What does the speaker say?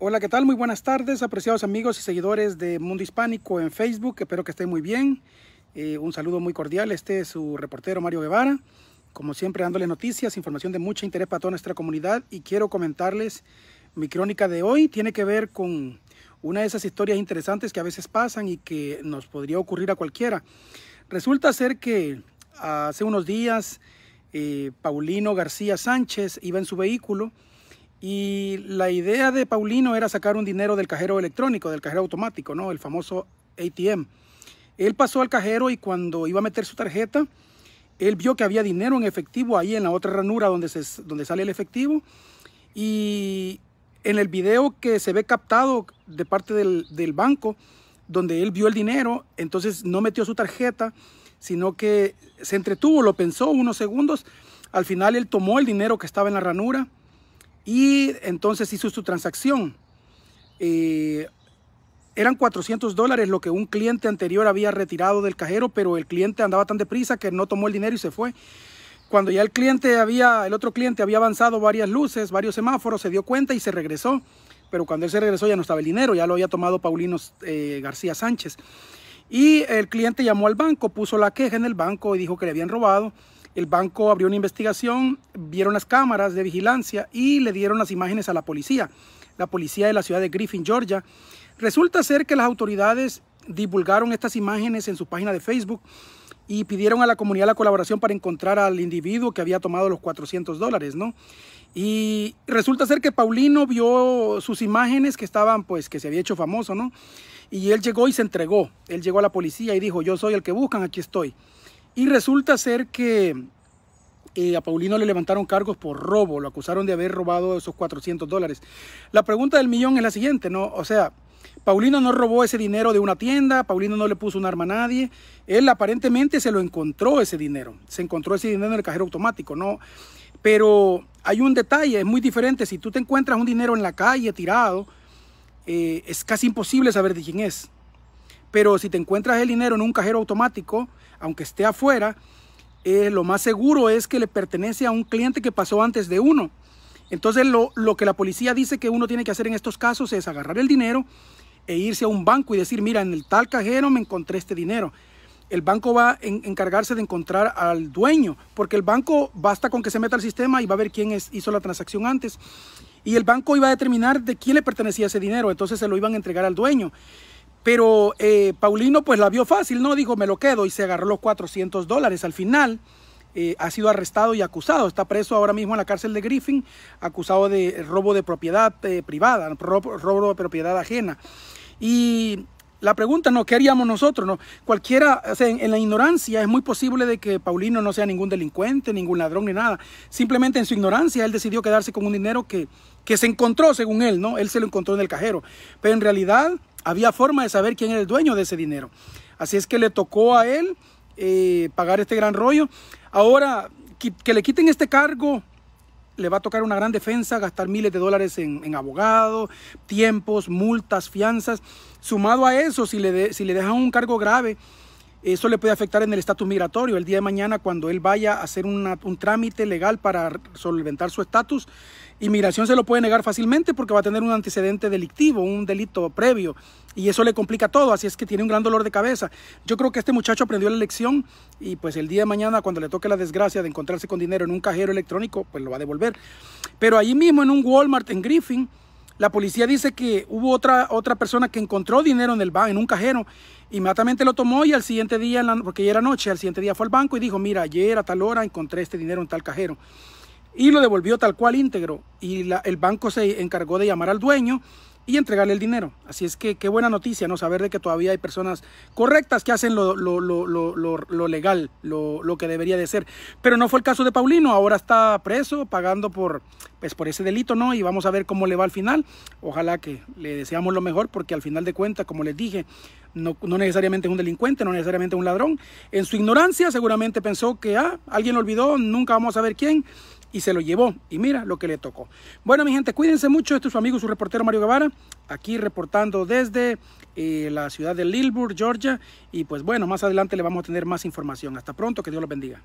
Hola, ¿qué tal? Muy buenas tardes, apreciados amigos y seguidores de Mundo Hispánico en Facebook. Espero que estén muy bien. Eh, un saludo muy cordial. Este es su reportero Mario Guevara. Como siempre, dándole noticias, información de mucho interés para toda nuestra comunidad. Y quiero comentarles mi crónica de hoy. Tiene que ver con una de esas historias interesantes que a veces pasan y que nos podría ocurrir a cualquiera. Resulta ser que hace unos días eh, Paulino García Sánchez iba en su vehículo y la idea de Paulino era sacar un dinero del cajero electrónico, del cajero automático, ¿no? El famoso ATM. Él pasó al cajero y cuando iba a meter su tarjeta, él vio que había dinero en efectivo ahí en la otra ranura donde, se, donde sale el efectivo. Y en el video que se ve captado de parte del banco, donde él vio el dinero, entonces no metió su tarjeta, sino que se entretuvo, lo pensó unos segundos. Al final él tomó el dinero que estaba en la ranura y entonces hizo su transacción. Eh, eran 400 dólares lo que un cliente anterior había retirado del cajero, pero el cliente andaba tan deprisa que no tomó el dinero y se fue. Cuando ya el cliente había, el otro cliente había avanzado varias luces, varios semáforos, se dio cuenta y se regresó. Pero cuando él se regresó ya no estaba el dinero, ya lo había tomado Paulino eh, García Sánchez. Y el cliente llamó al banco, puso la queja en el banco y dijo que le habían robado. El banco abrió una investigación, vieron las cámaras de vigilancia y le dieron las imágenes a la policía, la policía de la ciudad de Griffin, Georgia. Resulta ser que las autoridades divulgaron estas imágenes en su página de Facebook y pidieron a la comunidad la colaboración para encontrar al individuo que había tomado los 400 dólares, ¿no? Y resulta ser que Paulino vio sus imágenes que estaban, pues, que se había hecho famoso, ¿no? Y él llegó y se entregó. Él llegó a la policía y dijo, yo soy el que buscan, aquí estoy. Y resulta ser que eh, a Paulino le levantaron cargos por robo, lo acusaron de haber robado esos 400 dólares. La pregunta del millón es la siguiente, ¿no? O sea, Paulino no robó ese dinero de una tienda, Paulino no le puso un arma a nadie, él aparentemente se lo encontró ese dinero, se encontró ese dinero en el cajero automático, ¿no? Pero hay un detalle, es muy diferente, si tú te encuentras un dinero en la calle tirado, eh, es casi imposible saber de quién es. Pero si te encuentras el dinero en un cajero automático, aunque esté afuera, eh, lo más seguro es que le pertenece a un cliente que pasó antes de uno. Entonces lo, que la policía dice que uno tiene que hacer en estos casos es agarrar el dinero e irse a un banco y decir, mira, en el tal cajero me encontré este dinero. El banco va a encargarse de encontrar al dueño, porque el banco basta con que se meta al sistema y va a ver quién es, hizo la transacción antes. Y el banco iba a determinar de quién le pertenecía ese dinero, entonces se lo iban a entregar al dueño. Pero eh, Paulino pues la vio fácil, ¿no? Dijo, me lo quedo y se agarró los 400 dólares. Al final eh, ha sido arrestado y acusado. Está preso ahora mismo en la cárcel de Griffin, acusado de robo de propiedad eh, privada, robo, de propiedad ajena. Y la pregunta, ¿no? ¿Qué haríamos nosotros? No? Cualquiera, en, la ignorancia es muy posible de que Paulino no sea ningún delincuente, ningún ladrón ni nada. Simplemente en su ignorancia él decidió quedarse con un dinero que, que se encontró, según él, ¿no? Él se lo encontró en el cajero. Pero en realidad había forma de saber quién era el dueño de ese dinero. Así es que le tocó a él eh, pagar este gran rollo. Ahora, que, le quiten este cargo, le va a tocar una gran defensa, gastar miles de dólares en, abogados, tiempos, multas, fianzas. Sumado a eso, si le, si le dejan un cargo grave, eso le puede afectar en el estatus migratorio. El día de mañana, cuando él vaya a hacer un trámite legal para solventar su estatus, inmigración se lo puede negar fácilmente porque va a tener un antecedente delictivo, un delito previo, y eso le complica todo, así es que tiene un gran dolor de cabeza. Yo creo que este muchacho aprendió la lección y pues el día de mañana cuando le toque la desgracia de encontrarse con dinero en un cajero electrónico, pues lo va a devolver. Pero allí mismo en un Walmart en Griffin, la policía dice que hubo otra, otra persona que encontró dinero en el en un cajero. Inmediatamente lo tomó y al siguiente día, porque ya era noche, al siguiente día fue al banco y dijo, mira, ayer a tal hora encontré este dinero en tal cajero. Y lo devolvió tal cual íntegro. Y el banco se encargó de llamar al dueño y entregarle el dinero. Así es que qué buena noticia, ¿no? Saber de que todavía hay personas correctas que hacen lo, lo legal, lo, que debería de ser. Pero no fue el caso de Paulino, ahora está preso, pagando por pues por ese delito, ¿no? Y vamos a ver cómo le va al final. Ojalá que le deseamos lo mejor porque al final de cuentas, como les dije, no, necesariamente es un delincuente, no necesariamente es un ladrón. En su ignorancia seguramente pensó que ah, alguien lo olvidó, nunca vamos a ver quién, y se lo llevó. Y mira lo que le tocó. Bueno, mi gente, cuídense mucho. esto es su amigo, su reportero Mario Guevara, aquí reportando desde eh, la ciudad de Lilburn, Georgia. Y pues bueno, más adelante le vamos a tener más información. Hasta pronto, que Dios los bendiga.